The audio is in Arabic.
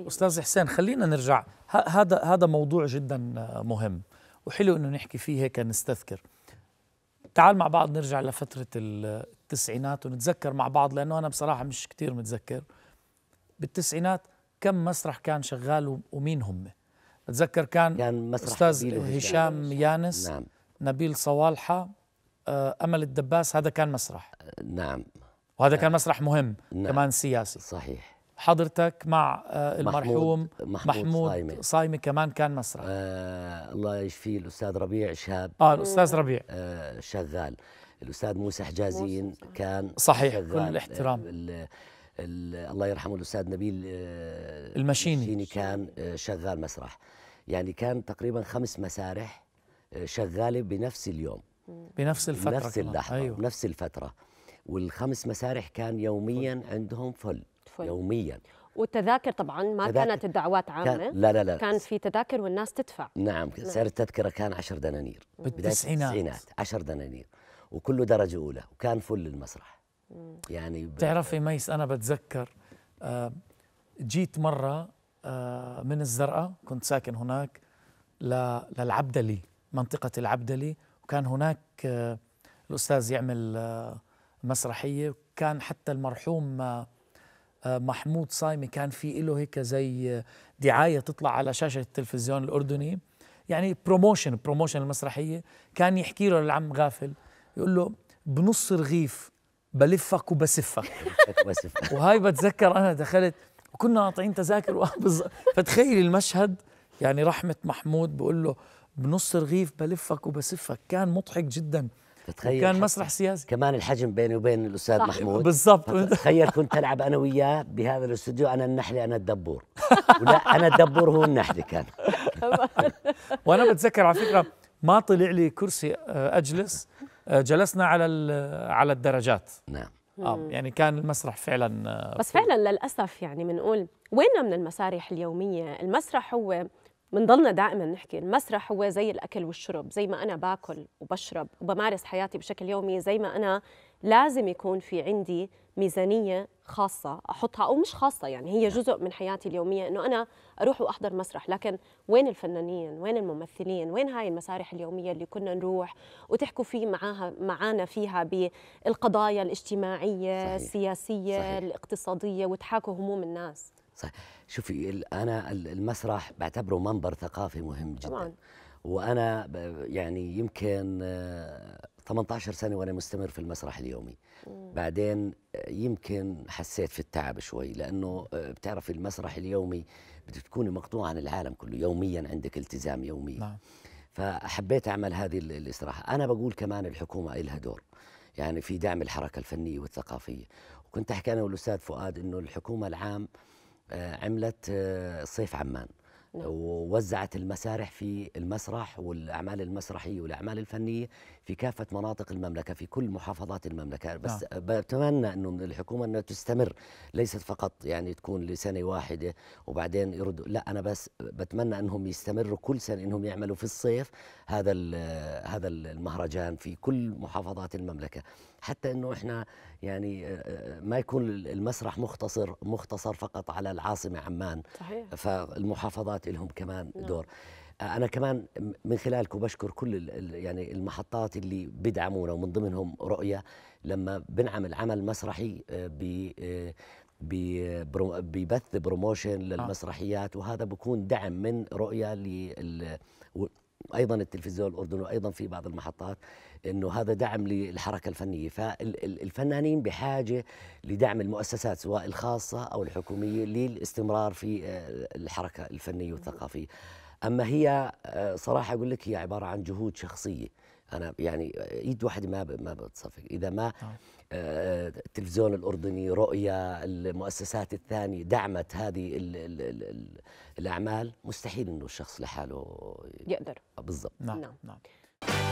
صحيح استاذ حسين خلينا نرجع هذا هذا موضوع جدا آه، مهم وحلو انه نحكي فيه هيك نستذكر تعال مع بعض نرجع لفترة التسعينات ونتذكر مع بعض لأنه أنا بصراحة مش كتير متذكر بالتسعينات كم مسرح كان شغال ومين هم بتذكر كان, كان مسرح أستاذ هشام يانس نعم. نبيل صوالحة آه، أمل الدباس هذا كان مسرح نعم وهذا نعم. كان مسرح مهم نعم. كمان سياسي صحيح حضرتك مع آه، المرحوم محمود, محمود صايمة. كمان كان مسرح آه الله يشفيه الأستاذ ربيع شاب آه الأستاذ ربيع آه شغال الأستاذ موسى حجازين كان صحيح كل الاحترام الـ الله يرحمه الأستاذ نبيل آه المشيني. المشيني كان آه شغال مسرح يعني كان تقريبا خمس مسارح آه شغالة بنفس اليوم بنفس الفترة بنفس اللحظة أيوه. بنفس الفترة والخمس مسارح كان يوميا عندهم فل تدفن يوميا والتذاكر طبعا ما تذاكر كانت الدعوات عامه كان لا لا لا كان في تذاكر والناس تدفع نعم, نعم. سعر التذكره كان 10 دنانير بالتسعينات بالتسعينات 10 دنانير وكله درجه اولى وكان فل المسرح يعني بتعرفي ميس انا بتذكر آه، جيت مره آه، من الزرقاء كنت ساكن هناك للعبدلي منطقه العبدلي وكان هناك آه، الاستاذ يعمل مسرحيه وكان حتى المرحوم آه، محمود صايمي كان في له هيك زي آه، دعايه تطلع على شاشه التلفزيون الاردني يعني بروموشن بروموشن المسرحيه كان يحكي له للعم غافل يقول له بنص رغيف بلفك وبسفك وهاي بتذكر انا دخلت وكنا قاطعين تذاكر فتخيل المشهد يعني رحمه محمود بقول له بنص رغيف بلفك وبسفك كان مضحك جدا تخيل كان مسرح سياسي كمان الحجم بيني وبين الاستاذ محمود بالضبط تخيل كنت العب انا وياه بهذا الاستوديو انا النحله انا الدبور ولا انا الدبور هو النحله كان وانا بتذكر على فكره ما طلع لي كرسي آه، اجلس آه، جلسنا على على الدرجات نعم اه يعني كان المسرح فعلا آه، بس فعلا للاسف يعني بنقول وين من المسارح اليوميه المسرح هو بنضلنا دائما نحكي المسرح هو زي الاكل والشرب زي ما انا باكل وبشرب وبمارس حياتي بشكل يومي زي ما انا لازم يكون في عندي ميزانيه خاصه احطها او مش خاصه يعني هي نعم. جزء من حياتي اليوميه انه انا اروح واحضر مسرح لكن وين الفنانين وين الممثلين وين هاي المسارح اليوميه اللي كنا نروح وتحكوا في معاها معانا فيها بالقضايا الاجتماعيه صحيح. السياسيه صحيح. الاقتصاديه وتحاكوا هموم الناس صحيح شوفي انا المسرح بعتبره منبر ثقافي مهم جدا طبعا. وانا يعني يمكن 18 آه، سنه وانا مستمر في المسرح اليومي مم. بعدين آه، يمكن حسيت في التعب شوي لانه آه، بتعرفي المسرح اليومي بدك تكوني مقطوعه عن العالم كله يوميا عندك التزام يومي نعم. فحبيت اعمل هذه الاستراحه انا بقول كمان الحكومه لها دور يعني في دعم الحركه الفنيه والثقافيه وكنت احكي انا والاستاذ فؤاد انه الحكومه العام آه، عملت آه، صيف عمان ووزعت المسارح في المسرح والاعمال المسرحيه والاعمال الفنيه في كافه مناطق المملكه في كل محافظات المملكه بس نعم. بتمنى انه من الحكومه انها تستمر ليست فقط يعني تكون لسنه واحده وبعدين يردوا لا انا بس بتمنى انهم يستمروا كل سنه انهم يعملوا في الصيف هذا هذا المهرجان في كل محافظات المملكه حتى انه احنا يعني ما يكون المسرح مختصر مختصر فقط على العاصمه عمان صحيح. فالمحافظات الوزارات لهم كمان نعم. دور آه، انا كمان من خلالكم بشكر كل يعني المحطات اللي بدعمونا ومن ضمنهم رؤيه لما بنعمل عمل مسرحي آه، ب آه، ببث بروموشن للمسرحيات وهذا بكون دعم من رؤيه ايضا التلفزيون الاردني وايضا في بعض المحطات انه هذا دعم للحركه الفنيه فالفنانين بحاجه لدعم المؤسسات سواء الخاصه او الحكوميه للاستمرار في آه، الحركه الفنيه والثقافيه اما هي آه، صراحه اقول لك هي عباره عن جهود شخصيه انا يعني ايد واحد ما ما بتصفق اذا ما نعم. آه، التلفزيون الاردني رؤيا المؤسسات الثانيه دعمت هذه الـ الـ الـ الاعمال مستحيل انه الشخص لحاله يقدر بالضبط نعم نعم, نعم.